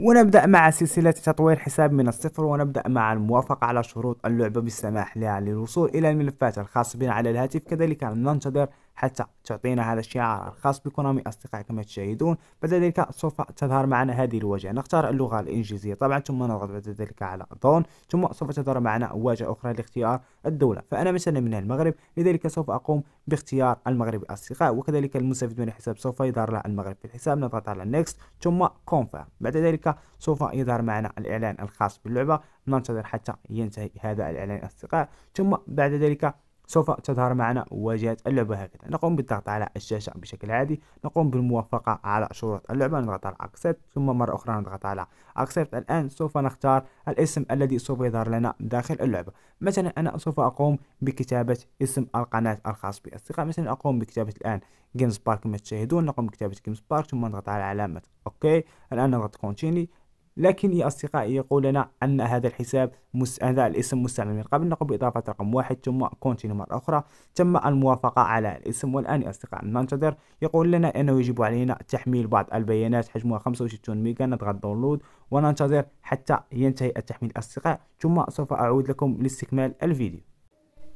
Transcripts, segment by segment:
ونبدأ مع سلسلة تطوير حساب من الصفر ونبدأ مع الموافقة على شروط اللعبة بالسماح لها للوصول إلى الملفات الخاص بنا على الهاتف كذلك ننتظر حتى تعطينا هذا الشعار الخاص بكونامي أصدقائي كما تشاهدون بعد ذلك سوف تظهر معنا هذه الواجهة نختار اللغة الإنجليزية طبعا ثم نضغط بعد ذلك على دون ثم سوف تظهر معنا واجهة أخرى لاختيار الدولة فأنا مثلا من المغرب لذلك سوف أقوم باختيار المغرب أصدقاء وكذلك المستفيد من الحساب سوف يظهر له المغرب في الحساب نضغط على next ثم كونفير بعد ذلك سوف يظهر معنا الإعلان الخاص باللعبة ننتظر حتى ينتهي هذا الإعلان أصدقاء ثم بعد ذلك سوف تظهر معنا واجهة اللعبة هكذا نقوم بالضغط على الشاشة بشكل عادي نقوم بالموافقة على شروط اللعبة نضغط على accept ثم مرة أخرى نضغط على accept الآن سوف نختار الاسم الذي سوف يظهر لنا داخل اللعبة مثلا أنا سوف أقوم بكتابة اسم القناة الخاص بأصدقاء مثلا أقوم بكتابة الآن جيمز بارك كما تشاهدون نقوم بكتابة جيمز بارك ثم نضغط على علامة أوكي الآن نضغط continue لكن يا أصدقائي يقول لنا أن هذا الحساب مس... هذا الاسم مستعمل من قبل نقوم بإضافة رقم واحد ثم كونتينيو مرة أخرى تم الموافقة على الاسم والآن يا أصدقائي ننتظر يقول لنا أنه يجب علينا تحميل بعض البيانات حجمها 65 ميجا نضغط داونلود وننتظر حتى ينتهي التحميل أصدقائي ثم سوف أعود لكم لاستكمال الفيديو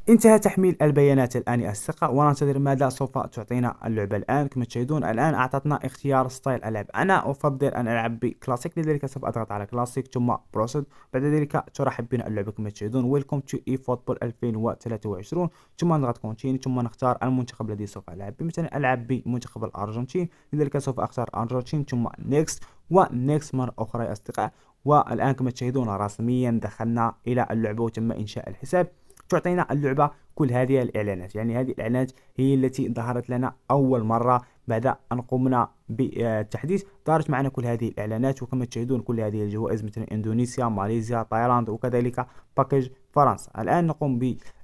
انتهى تحميل البيانات الآن يا أصدقاء وننتظر ماذا سوف تعطينا اللعبة الآن كما تشاهدون الآن أعطتنا اختيار ستايل ألعب أنا أفضل أن ألعب بكلاسيك لذلك سوف أضغط على كلاسيك ثم بروسيد بعد ذلك ترحب بنا اللعبة كما تشاهدون ويلكم تو إي فوتبول 2023 ثم نضغط كونتيني ثم نختار المنتخب الذي سوف ألعب به مثلا ألعب بمنتخب الأرجنتين لذلك سوف أختار أرجنتين ثم نيكست ونيكست مرة أخرى يا أصدقاء والآن كما تشاهدون رسميا دخلنا إلى اللعبة وتم إنشاء الحساب تعطينا اللعبة كل هذه الإعلانات يعني هذه الإعلانات هي التي ظهرت لنا أول مرة بعد أن قمنا بالتحديث ظهرت معنا كل هذه الإعلانات وكما تشاهدون كل هذه الجوائز مثل إندونيسيا ماليزيا تايلاند وكذلك باكج فرنسا الآن نقوم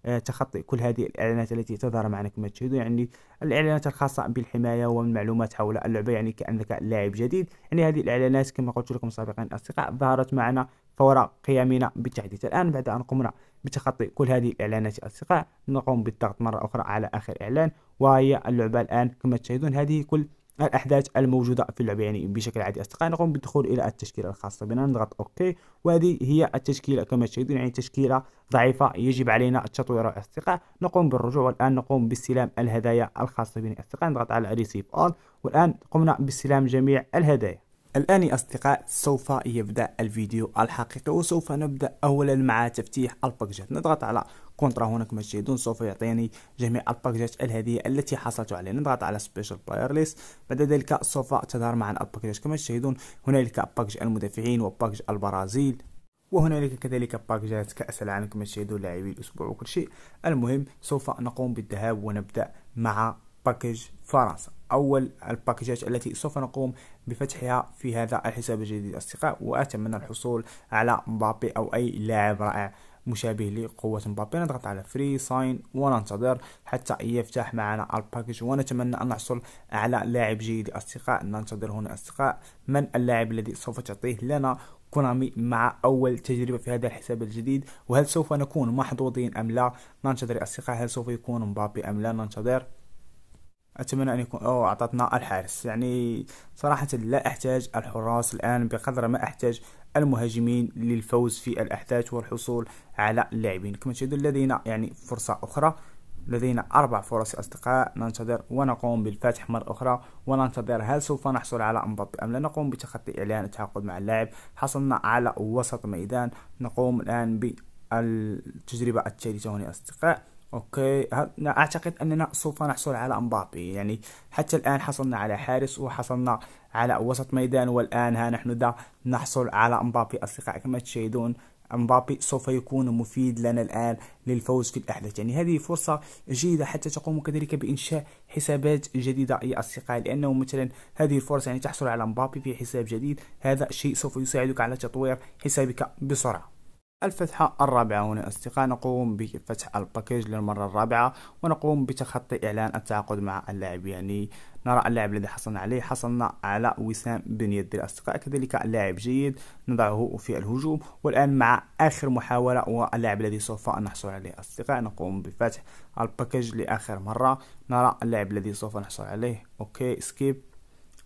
بتخطي كل هذه الإعلانات التي تظهر معنا كما تشاهدون يعني الإعلانات الخاصة بالحماية والمعلومات حول اللعبة يعني كأنك لاعب جديد يعني هذه الإعلانات كما قلت لكم سابقا أصدقاء ظهرت معنا فوراء قيامنا بالتحديث الآن بعد أن قمنا بتخطي كل هذه الإعلانات أصدقاء نقوم بالضغط مرة أخرى على آخر إعلان وهي اللعبة الآن كما تشاهدون هذه كل الأحداث الموجودة في اللعبة يعني بشكل عادي أصدقاء نقوم بالدخول إلى التشكيلة الخاصة بنا نضغط أوكي وهذه هي التشكيلة كما تشاهدون يعني تشكيلة ضعيفة يجب علينا التطوير أصدقاء نقوم بالرجوع والآن نقوم باستلام الهدايا الخاصة بنا أصدقاء نضغط على ريسيف أول والآن قمنا باستلام جميع الهدايا الآن يا أصدقاء سوف يبدأ الفيديو الحقيقي وسوف نبدأ أولا مع تفتيح الباكجات نضغط على كونترا هنا كما تشاهدون سوف يعطيني جميع الباكجات الهدية التي حصلت عليها نضغط على سبيشال بلاير ليست بعد ذلك سوف تظهر معنا الباكجات كما تشاهدون هنالك باكج المدافعين وباكج البرازيل وهنالك كذلك باكجات كأس العالم كما تشاهدون لاعبي الأسبوع وكل شيء المهم سوف نقوم بالذهاب ونبدأ مع باكج فرنسا أول الباكجات التي سوف نقوم بفتحها في هذا الحساب الجديد أصدقاء وأتمنى الحصول على مبابي أو أي لاعب رائع مشابه لقوة مبابي نضغط على فري ساين وننتظر حتى يفتح معنا الباكج ونتمنى أن نحصل على لاعب جيد أصدقاء ننتظر هنا أصدقاء من اللاعب الذي سوف تعطيه لنا كونامي مع أول تجربة في هذا الحساب الجديد وهل سوف نكون محظوظين أم لا ننتظر أصدقاء هل سوف يكون مبابي أم لا ننتظر أتمنى أن يكون أو أعطتنا الحارس يعني صراحة لا أحتاج الحراس الآن بقدر ما أحتاج المهاجمين للفوز في الأحداث والحصول على اللاعبين كما تشاهدون لدينا يعني فرصة أخرى لدينا أربع فرص أصدقاء ننتظر ونقوم بالفتح مرة أخرى وننتظر هل سوف نحصل على مبابي أم لا نقوم بتخطي إعلان التعاقد مع اللاعب حصلنا على وسط ميدان نقوم الآن بالتجربة التالية هنا أصدقاء اوكي اعتقد اننا سوف نحصل على امبابي يعني حتى الان حصلنا على حارس وحصلنا على وسط ميدان والان ها نحن دا نحصل على امبابي اصدقائي كما تشاهدون امبابي سوف يكون مفيد لنا الان للفوز في الاحداث يعني هذه فرصه جيده حتى تقوم كذلك بانشاء حسابات جديده يا اصدقائي لانه مثلا هذه الفرصه يعني تحصل على امبابي في حساب جديد هذا الشيء سوف يساعدك على تطوير حسابك بسرعه الفتحة الرابعة هنا أصدقاء نقوم بفتح الباكيج للمرة الرابعة ونقوم بتخطي إعلان التعاقد مع اللاعب يعني نرى اللاعب الذي حصلنا عليه حصلنا على وسام بن يدي الأصدقاء كذلك اللاعب جيد نضعه في الهجوم والآن مع آخر محاولة واللاعب الذي سوف نحصل عليه أصدقاء نقوم بفتح الباكيج لآخر مرة نرى اللاعب الذي سوف نحصل عليه أوكي سكيب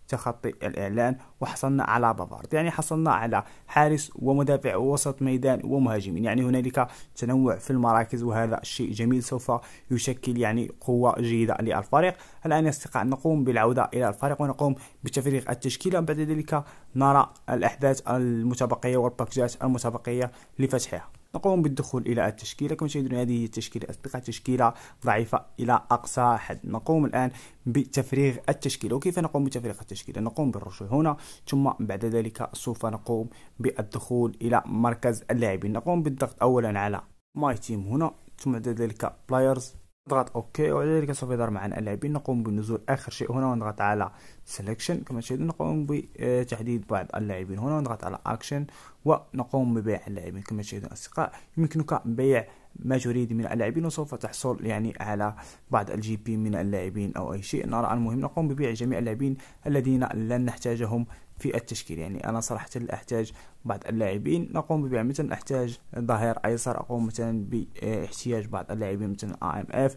تخطي الإعلان وحصلنا على بافارد يعني حصلنا على حارس ومدافع ووسط ميدان ومهاجمين يعني هنالك تنوع في المراكز وهذا شيء جميل سوف يشكل يعني قوة جيدة للفريق الآن يستطيع أن نقوم بالعودة إلى الفريق ونقوم بتفريغ التشكيلة بعد ذلك نرى الأحداث المتبقية والباكجات المتبقية لفتحها نقوم بالدخول إلى التشكيلة كما تشاهدون هذه هي التشكيلة أصدقاء تشكيلة ضعيفة إلى أقصى حد نقوم الآن بتفريغ التشكيلة وكيف نقوم بتفريغ التشكيلة نقوم بالرجوع هنا ثم بعد ذلك سوف نقوم بالدخول إلى مركز اللاعبين نقوم بالضغط أولا على ماي تيم هنا ثم بعد ذلك بلايرز نضغط اوكي وبعد ذلك سوف يظهر معنا اللاعبين نقوم بنزول اخر شيء هنا ونضغط على سلكشن كما تشاهدون نقوم بتحديد بعض اللاعبين هنا ونضغط على اكشن ونقوم ببيع اللاعبين كما تشاهدون اصدقاء يمكنك بيع ما تريد من اللاعبين وسوف تحصل يعني على بعض الجي بي من اللاعبين او اي شيء نرى المهم نقوم ببيع جميع اللاعبين الذين لن نحتاجهم في التشكيل يعني انا صراحه لا احتاج بعض اللاعبين نقوم ببيع مثلا احتاج ظهير ايسر اقوم مثلا باحتياج بعض اللاعبين مثلا ام اف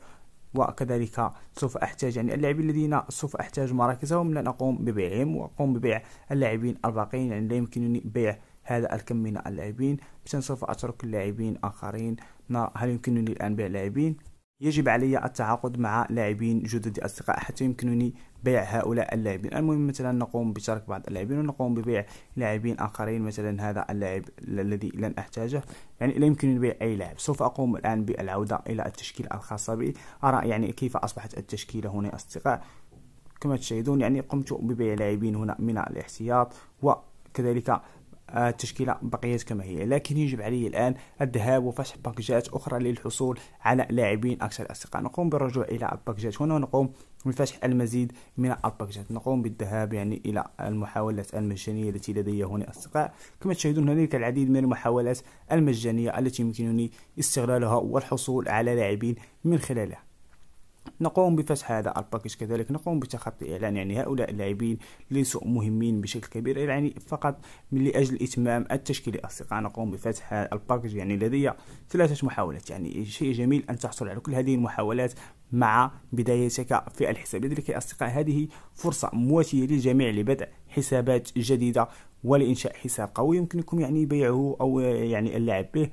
وكذلك سوف احتاج يعني اللاعبين الذين سوف احتاج مراكزهم لن اقوم ببيعهم واقوم ببيع اللاعبين الباقيين يعني لا يمكنني بيع هذا الكم من اللاعبين مثلا سوف اترك اللاعبين اخرين هل يمكنني الان بيع لاعبين يجب علي التعاقد مع لاعبين جدد أصدقاء حتى يمكنني بيع هؤلاء اللاعبين المهم مثلا نقوم بترك بعض اللاعبين ونقوم ببيع لاعبين آخرين مثلا هذا اللاعب الذي لن أحتاجه يعني لا يمكنني بيع أي لاعب سوف أقوم الآن بالعودة إلى التشكيلة الخاصة بي أرى يعني كيف أصبحت التشكيلة هنا أصدقاء كما تشاهدون يعني قمت ببيع لاعبين هنا من الاحتياط وكذلك التشكيله بقيت كما هي لكن يجب علي الان الذهاب وفتح باكجات اخرى للحصول على لاعبين اكثر اصدقاء نقوم بالرجوع الى الباكجات هنا ونقوم بفتح المزيد من الباكجات نقوم بالذهاب يعني الى المحاولات المجانيه التي لدي هنا اصدقاء كما تشاهدون هنالك العديد من المحاولات المجانيه التي يمكنني استغلالها والحصول على لاعبين من خلالها نقوم بفتح هذا الباكج كذلك نقوم بتخطي إعلان يعني هؤلاء اللاعبين ليسوا مهمين بشكل كبير يعني فقط من لأجل إتمام التشكيل أصدقاء نقوم بفتح الباكج يعني لدي ثلاثة محاولات يعني شيء جميل أن تحصل على كل هذه المحاولات مع بدايتك في الحساب لذلك يا أصدقاء هذه فرصة مواتية للجميع لبدء حسابات جديدة ولإنشاء حساب قوي يمكنكم يعني بيعه أو يعني اللعب به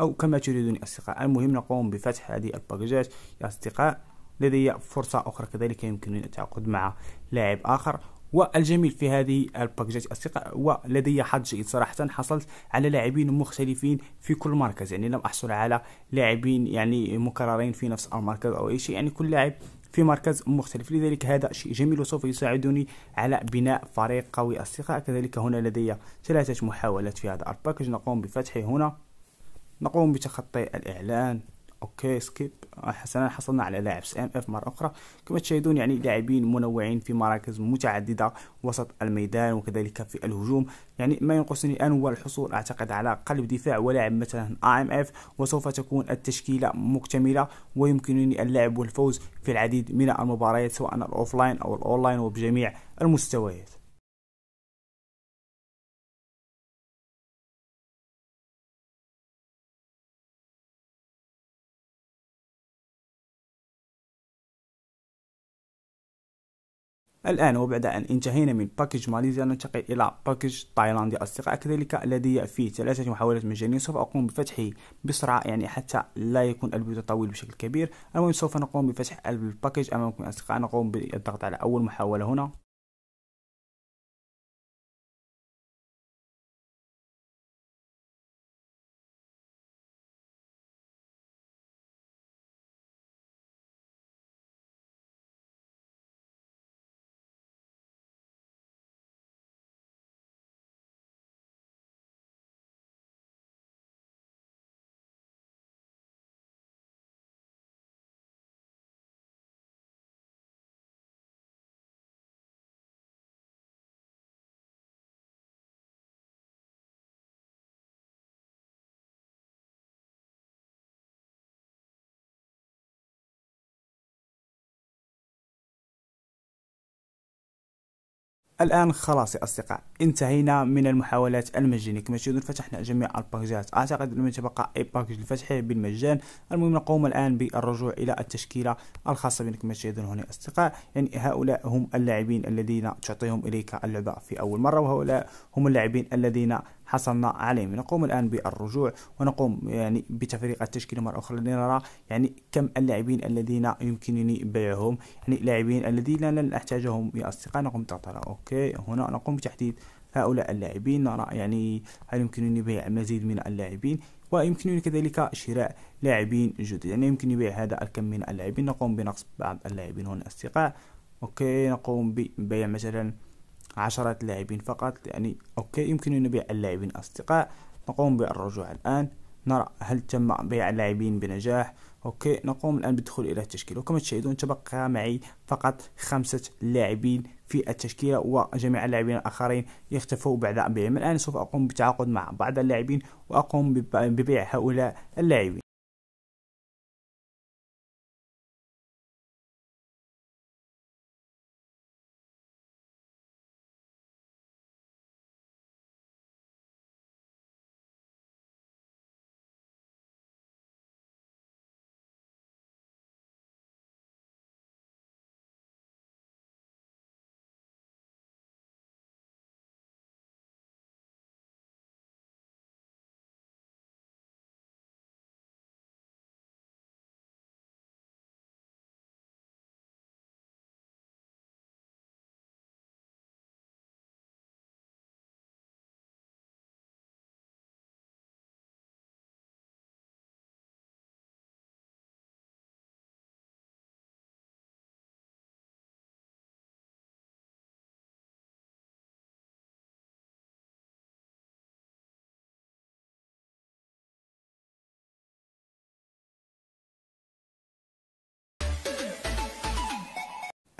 أو كما تريدون أصدقاء المهم نقوم بفتح هذه الباكجات يا أصدقاء لدي فرصة أخرى كذلك يمكنني التعاقد مع لاعب آخر والجميل في هذه الباكجات أصدقاء ولدي حظ جيد صراحة حصلت على لاعبين مختلفين في كل مركز يعني لم أحصل على لاعبين يعني مكررين في نفس المركز أو أي شيء يعني كل لاعب في مركز مختلف لذلك هذا شيء جميل وسوف يساعدني على بناء فريق قوي أصدقاء كذلك هنا لدي ثلاثة محاولات في هذا الباكج نقوم بفتحه هنا نقوم بتخطي الإعلان اوكي سكيب حسنا حصلنا على لاعب ام اف مرة أخرى كما تشاهدون يعني لاعبين منوعين في مراكز متعددة وسط الميدان وكذلك في الهجوم يعني ما ينقصني الآن هو الحصول أعتقد على قلب دفاع ولاعب مثلا ام اف وسوف تكون التشكيلة مكتملة ويمكنني اللعب والفوز في العديد من المباريات سواء الأوفلاين أو الأونلاين وبجميع المستويات الآن وبعد أن انتهينا من باكج ماليزيا ننتقل إلى باكج تايلاندي أصدقاء كذلك الذي فيه ثلاثة محاولات مجانية سوف أقوم بفتحه بسرعة يعني حتى لا يكون الفيديو طويل بشكل كبير المهم سوف نقوم بفتح الباكج أمامكم أصدقاء نقوم بالضغط على أول محاولة هنا الآن خلاص يا أصدقاء انتهينا من المحاولات المجانية كما تشاهدون فتحنا جميع الباكجات أعتقد أنه تبقى أي باكج لفتحه بالمجان المهم نقوم الآن بالرجوع إلى التشكيلة الخاصة بنا كما تشاهدون هنا يا أصدقاء يعني هؤلاء هم اللاعبين الذين تعطيهم إليك اللعبة في أول مرة وهؤلاء هم اللاعبين الذين حصلنا عليه نقوم الآن بالرجوع ونقوم يعني بتفريق التشكيله مرة أخرى لنرى يعني كم اللاعبين الذين يمكنني بيعهم يعني اللاعبين الذين لن نحتاجهم يا أصدقاء نقوم بتعطيل أوكي هنا نقوم بتحديد هؤلاء اللاعبين نرى يعني هل يمكنني بيع مزيد من اللاعبين ويمكنني كذلك شراء لاعبين جدد يعني يمكنني بيع هذا الكم من اللاعبين نقوم بنقص بعض اللاعبين هنا أصدقاء أوكي نقوم ببيع مثلا عشرة لاعبين فقط يعني أوكي يمكن أن نبيع اللاعبين أصدقاء نقوم بالرجوع الآن نرى هل تم بيع اللاعبين بنجاح أوكي نقوم الآن بالدخول إلى التشكيله وكما تشاهدون تبقى معي فقط خمسة لاعبين في التشكيلة وجميع اللاعبين الآخرين يختفوا بعد بيعهم الآن سوف أقوم بتعاقد مع بعض اللاعبين وأقوم ببيع هؤلاء اللاعبين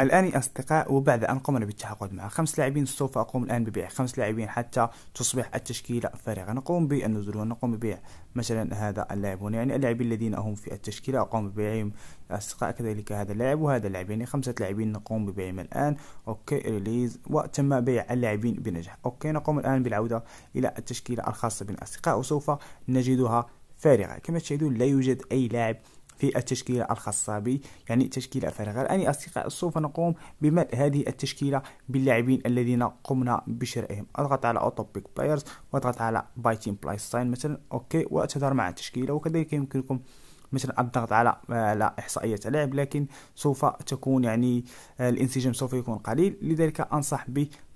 الآن يا أصدقاء وبعد أن قمنا بالتعاقد مع خمس لاعبين سوف أقوم الآن ببيع خمس لاعبين حتى تصبح التشكيلة فارغة نقوم بالنزول ونقوم ببيع مثلا هذا اللاعب هنا يعني اللاعبين الذين هم في التشكيلة أقوم ببيعهم يا أصدقاء كذلك هذا اللاعب وهذا اللاعب يعني خمسة لاعبين نقوم ببيعهم الآن أوكي ريليز وتم بيع اللاعبين بنجاح أوكي نقوم الآن بالعودة إلى التشكيلة الخاصة بالأصدقاء وسوف نجدها فارغة كما تشاهدون لا يوجد أي لاعب في التشكيلة الخاصة بي يعني تشكيلة فارغة الآن أصدقاء سوف نقوم بملء هذه التشكيلة باللاعبين الذين قمنا بشرائهم أضغط على أوتو بيك بلايرز وأضغط على باي تيم بلايس ساين مثلا أوكي وتظهر مع التشكيلة وكذلك يمكنكم مثلا الضغط على على آه، احصائيه اللعب لكن سوف تكون يعني آه، الانسجام سوف يكون قليل لذلك انصح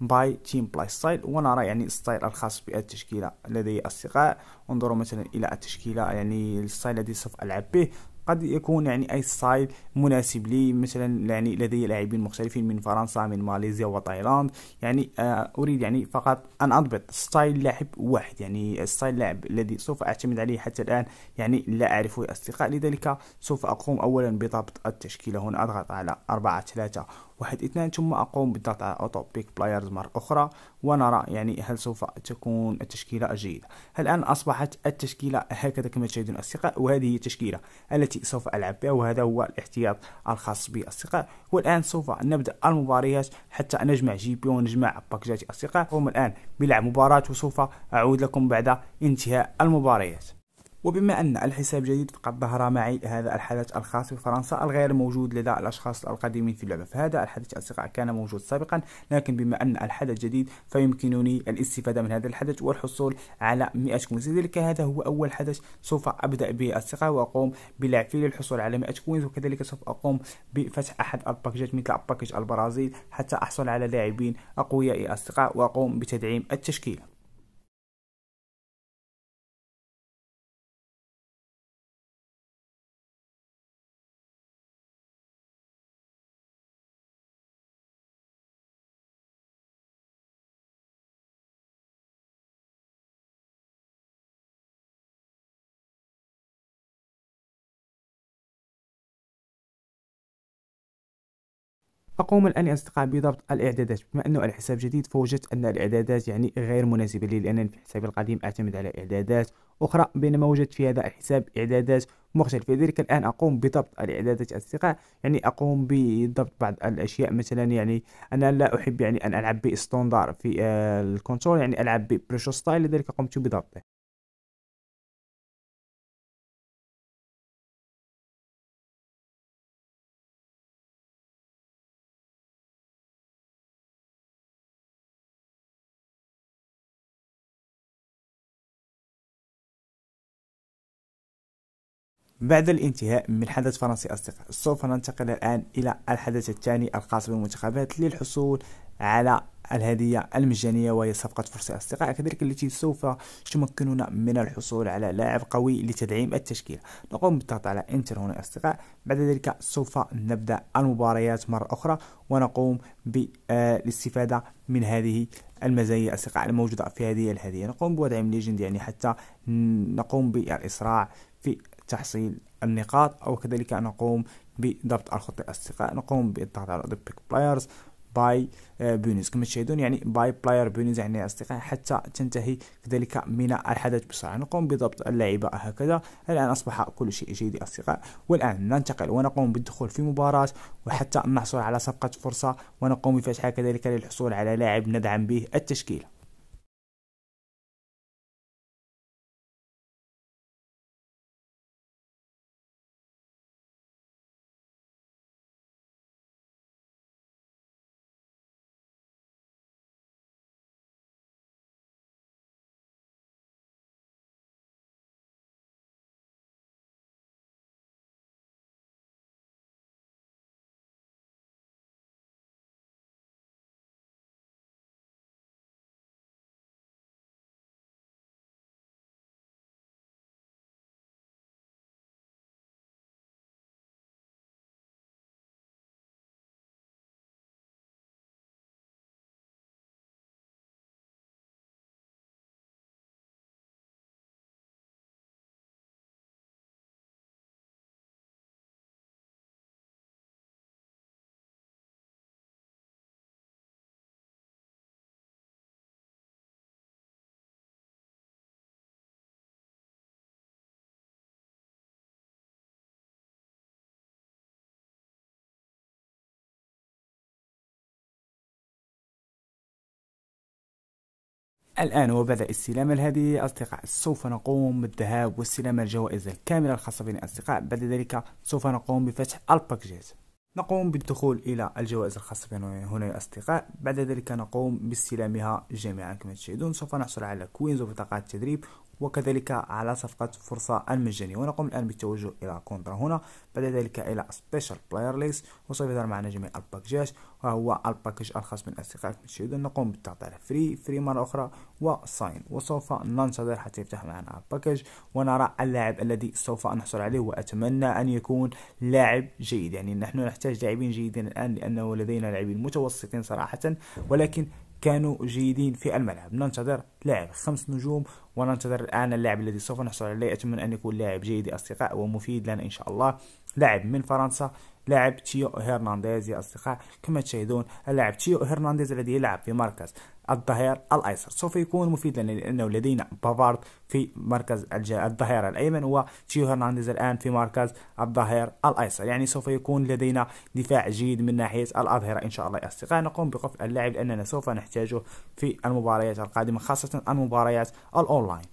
باي تيم بلاي ستايل ونرى يعني الستايل الخاص بالتشكيله لدي اصدقاء انظروا مثلا الى التشكيله يعني الستايل الذي سوف العب به قد يكون يعني اي ستايل مناسب لي مثلا يعني لدي لاعبين مختلفين من فرنسا من ماليزيا وتايلاند يعني آه، اريد يعني فقط ان اضبط ستايل لاعب واحد يعني ستايل لاعب الذي سوف اعتمد عليه حتى الان يعني لا اعرفه اصدقاء لذلك سوف اقوم اولا بضبط التشكيله هنا اضغط على 4 3 واحد اثنان ثم اقوم بالضغط على اوتو بيك بلايرز مره اخرى ونرى يعني هل سوف تكون التشكيله جيدة الان اصبحت التشكيله هكذا كما تشاهدون اصدقاء وهذه هي التشكيله التي التي سوف ألعب بها وهذا هو الاحتياط الخاص بي أصدقاء والآن سوف نبدأ المباريات حتى نجمع جي بي ونجمع باكجات أصدقاء هم الآن بلعب مباراة وسوف أعود لكم بعد انتهاء المباريات وبما أن الحساب جديد فقد ظهر معي هذا الحدث الخاص بفرنسا الغير موجود لدى الأشخاص القديمين في اللعبة فهذا الحدث أصدقاء كان موجود سابقا لكن بما أن الحدث جديد فيمكنني الاستفادة من هذا الحدث والحصول على 100 كوينز لذلك هذا هو أول حدث سوف أبدأ به أصدقاء وأقوم بلعب فيه للحصول على 100 كوينز وكذلك سوف أقوم بفتح أحد الباكجات مثل باكج البرازيل حتى أحصل على لاعبين أقوياء أصدقاء وأقوم بتدعيم التشكيلة أقوم الآن أصدقاء بضبط الإعدادات بما أنه الحساب جديد فوجدت أن الإعدادات يعني غير مناسبة لي لأنني في حسابي القديم أعتمد على إعدادات أخرى بينما وجدت في هذا الحساب إعدادات مختلفة لذلك الآن أقوم بضبط الإعدادات أصدقاء يعني أقوم بضبط بعض الأشياء مثلا يعني أنا لا أحب يعني أن ألعب باستوندار في آه، الكنترول يعني ألعب ببريشو ستايل لذلك قمت بضبطه بعد الانتهاء من حدث فرنسي أصدقاء سوف ننتقل الآن إلى الحدث الثاني الخاص بالمنتخبات للحصول على الهدية المجانية وهي صفقة فرصة أصدقاء كذلك التي سوف تمكننا من الحصول على لاعب قوي لتدعيم التشكيلة نقوم بالضغط على انتر هنا أصدقاء بعد ذلك سوف نبدأ المباريات مرة أخرى ونقوم بالاستفادة آه، من هذه المزايا أصدقاء الموجودة في هذه الهدية نقوم بوضع ليجند يعني حتى نقوم بالإسراع في تحصيل النقاط أو كذلك نقوم بضبط الخطة الأصدقاء نقوم بالضغط على the بيك بلايرز باي بونيز كما تشاهدون يعني باي بلاير بونيز يعني اصدقاء حتى تنتهي كذلك من الحدث بسرعه نقوم بضبط اللعيبه هكذا الان اصبح كل شيء جيد اصدقاء والان ننتقل ونقوم بالدخول في مباراه وحتى نحصل على صفقه فرصه ونقوم بفتحها كذلك للحصول على لاعب ندعم به التشكيله الآن وبعد استلام الهدية أصدقاء سوف نقوم بالذهاب واستلام الجوائز الكاملة الخاصة بنا أصدقاء بعد ذلك سوف نقوم بفتح الباكجات نقوم بالدخول إلى الجوائز الخاصة بنا هنا يا أصدقاء بعد ذلك نقوم باستلامها جميعا كما تشاهدون سوف نحصل على كوينز وبطاقات تدريب وكذلك على صفقة فرصة المجانية ونقوم الآن بالتوجه إلى كونترا هنا بعد ذلك إلى سبيشال بلاير ليس وسوف يظهر معنا جميع الباكجات وهو الباكج الخاص من أصدقائك من نقوم بالضغط على فري فري مرة أخرى وساين وسوف ننتظر حتى يفتح معنا الباكج ونرى اللاعب الذي سوف نحصل عليه وأتمنى أن يكون لاعب جيد يعني نحن نحتاج لاعبين جيدين الآن لأنه لدينا لاعبين متوسطين صراحة ولكن كانوا جيدين في الملعب ننتظر لاعب خمس نجوم وننتظر الآن اللاعب الذي سوف نحصل عليه أتمنى أن يكون لاعب جيد أصدقاء ومفيد لنا إن شاء الله لاعب من فرنسا لاعب تشيو هرنانديز يا أصدقاء كما تشاهدون اللاعب تشيو هرنانديز الذي يلعب في مركز الظهير الايسر سوف يكون مفيد لنا لانه لدينا بافارد في مركز الظهير الايمن وتشيو هرنانديز الان في مركز الظهير الايسر يعني سوف يكون لدينا دفاع جيد من ناحيه الاظهره ان شاء الله يا اصدقاء نقوم بقفل اللاعب لاننا سوف نحتاجه في المباريات القادمه خاصه المباريات الاونلاين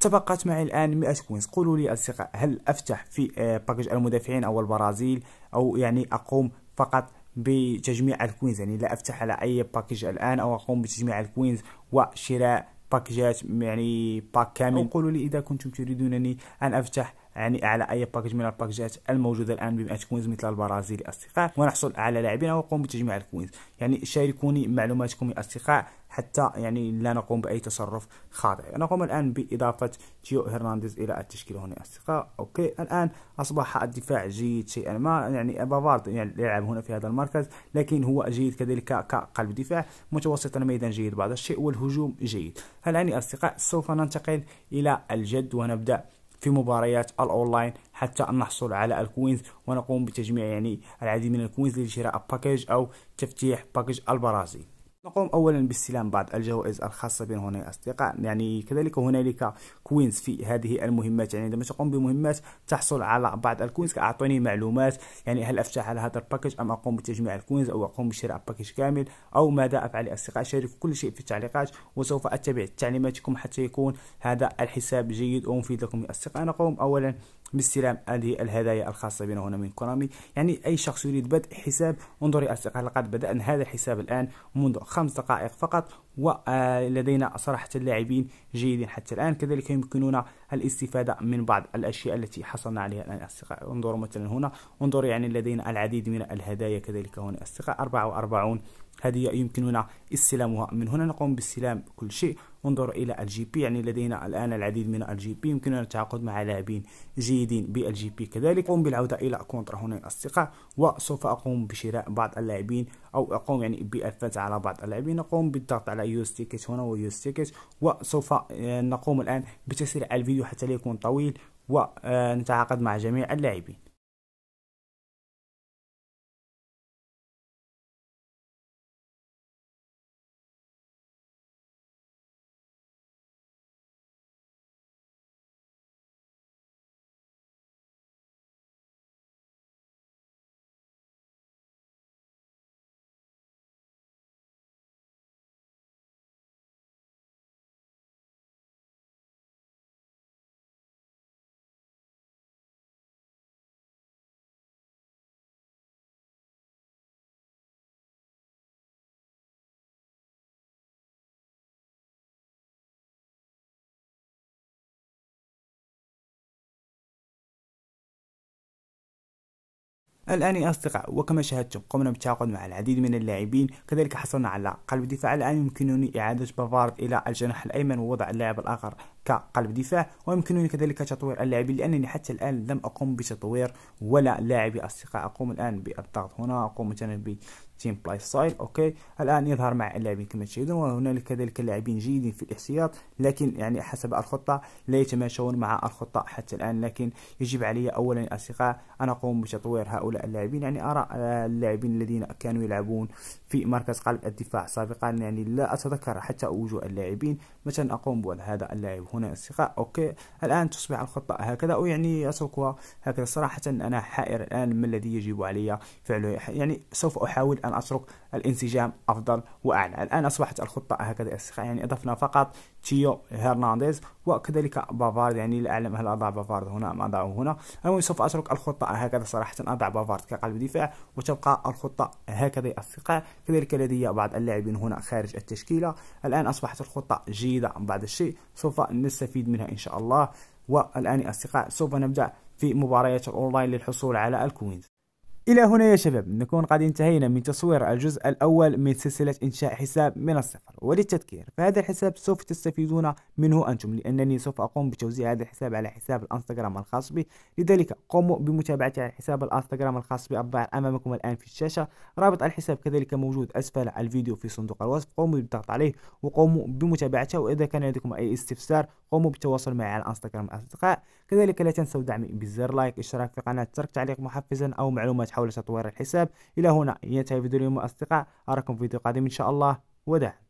تبقت معي الآن 100 كوينز قولوا لي أصدقاء هل أفتح في آه، باكج المدافعين أو البرازيل او يعني اقوم فقط بتجميع الكوينز يعني لا افتح على اي باكج الان او اقوم بتجميع الكوينز وشراء باكجات يعني باك كامل قولوا لي اذا كنتم تريدونني ان افتح يعني على اي باكج من الباكجات الموجوده الان بمئة كوينز مثل البرازيل اصدقاء ونحصل على لاعبين ونقوم بتجميع الكوينز يعني شاركوني معلوماتكم يا اصدقاء حتى يعني لا نقوم باي تصرف خاطئ نقوم الان باضافه جيو هرنانديز الى التشكيل هنا يا اصدقاء اوكي الان اصبح الدفاع جيد شيئا ما يعني بافارد يعني يلعب هنا في هذا المركز لكن هو جيد كذلك كقلب دفاع متوسط الميدان جيد بعض الشيء والهجوم جيد الان يا اصدقاء سوف ننتقل الى الجد ونبدا في مباريات الاونلاين حتى ان نحصل على الكوينز ونقوم بتجميع يعني العديد من الكوينز لشراء باكج او تفتيح باكج البرازيل نقوم اولا باستلام بعض الجوائز الخاصه بنا هنا يا اصدقاء يعني كذلك هنالك كوينز في هذه المهمات يعني عندما تقوم بمهمات تحصل على بعض الكوينز كاعطوني معلومات يعني هل افتح على هذا الباكج ام اقوم بتجميع الكوينز او اقوم بشراء باكج كامل او ماذا افعل يا اصدقاء شاركوا كل شيء في التعليقات وسوف اتبع تعليماتكم حتى يكون هذا الحساب جيد ومفيد لكم يا اصدقاء نقوم اولا باستلام هذه الهدايا الخاصة بنا هنا من كونامي يعني أي شخص يريد بدء حساب انظر يا أصدقاء لقد بدأنا هذا الحساب الآن منذ خمس دقائق فقط ولدينا صراحة لاعبين جيدين حتى الآن كذلك يمكننا الاستفادة من بعض الأشياء التي حصلنا عليها الآن أصدقاء انظروا مثلا هنا انظر يعني لدينا العديد من الهدايا كذلك هنا أصدقاء 44 هدية يمكننا استلامها من هنا نقوم باستلام كل شيء انظر إلى الجي بي يعني لدينا الآن العديد من الجي بي يمكننا التعاقد مع لاعبين جيدين بالجي بي كذلك أقوم بالعودة إلى كونترا هنا يا أصدقاء وسوف أقوم بشراء بعض اللاعبين أو أقوم يعني بالفتح على بعض اللاعبين نقوم بالضغط على يوز هنا ويوز وسوف آه، نقوم الآن بتسريع الفيديو حتى لا يكون طويل ونتعاقد مع جميع اللاعبين الآن يا أصدقاء وكما شاهدتم قمنا بالتعاقد مع العديد من اللاعبين كذلك حصلنا على قلب دفاع الآن يمكنني إعادة بافارد إلى الجناح الأيمن ووضع اللاعب الآخر كقلب دفاع ويمكنني كذلك تطوير اللاعبين لأنني حتى الآن لم أقم بتطوير ولا لاعب يا أصدقاء أقوم الآن بالضغط هنا أقوم مثلا تيم بلاي ستايل اوكي الان يظهر مع اللاعبين كما تشاهدون وهنالك كذلك لاعبين جيدين في الاحتياط لكن يعني حسب الخطه لا يتماشون مع الخطه حتى الان لكن يجب علي اولا يا اصدقاء ان اقوم بتطوير هؤلاء اللاعبين يعني ارى اللاعبين الذين كانوا يلعبون في مركز قلب الدفاع سابقا يعني لا اتذكر حتى وجوه اللاعبين مثلا اقوم بهذا اللاعب هنا اصدقاء اوكي الان تصبح الخطه هكذا او يعني اتركها هكذا صراحه انا حائر الان ما الذي يجب علي فعله يعني سوف احاول أن أترك الانسجام أفضل وأعلى الآن أصبحت الخطة هكذا أصدقاء يعني أضفنا فقط تيو هرنانديز وكذلك بافارد يعني لا أعلم هل أضع بافارد هنا أم أضعه هنا المهم سوف أترك الخطة هكذا صراحة أضع بافارد كقلب دفاع وتبقى الخطة هكذا أصدقاء كذلك لدي بعض اللاعبين هنا خارج التشكيلة الآن أصبحت الخطة جيدة بعض الشيء سوف نستفيد منها إن شاء الله والآن أصدقاء سوف نبدأ في مباريات الأونلاين للحصول على الكوينز إلى هنا يا شباب نكون قد انتهينا من تصوير الجزء الأول من سلسلة إنشاء حساب من الصفر وللتذكير فهذا الحساب سوف تستفيدون منه أنتم لأنني سوف أقوم بتوزيع هذا الحساب على حساب الانستغرام الخاص بي لذلك قوموا بمتابعة حساب الانستغرام الخاص بي الظاهر أمامكم الآن في الشاشة رابط الحساب كذلك موجود أسفل الفيديو في صندوق الوصف قوموا بالضغط عليه وقوموا بمتابعته وإذا كان لديكم أي استفسار قوموا بالتواصل معي على الانستغرام الأصدقاء كذلك لا تنسوا دعمي بزر لايك اشتراك في القناة ترك تعليق محفزا أو معلومات حول تطوير الحساب إلى هنا ينتهي فيديو اليوم أصدقاء أراكم في فيديو قادم إن شاء الله وداعا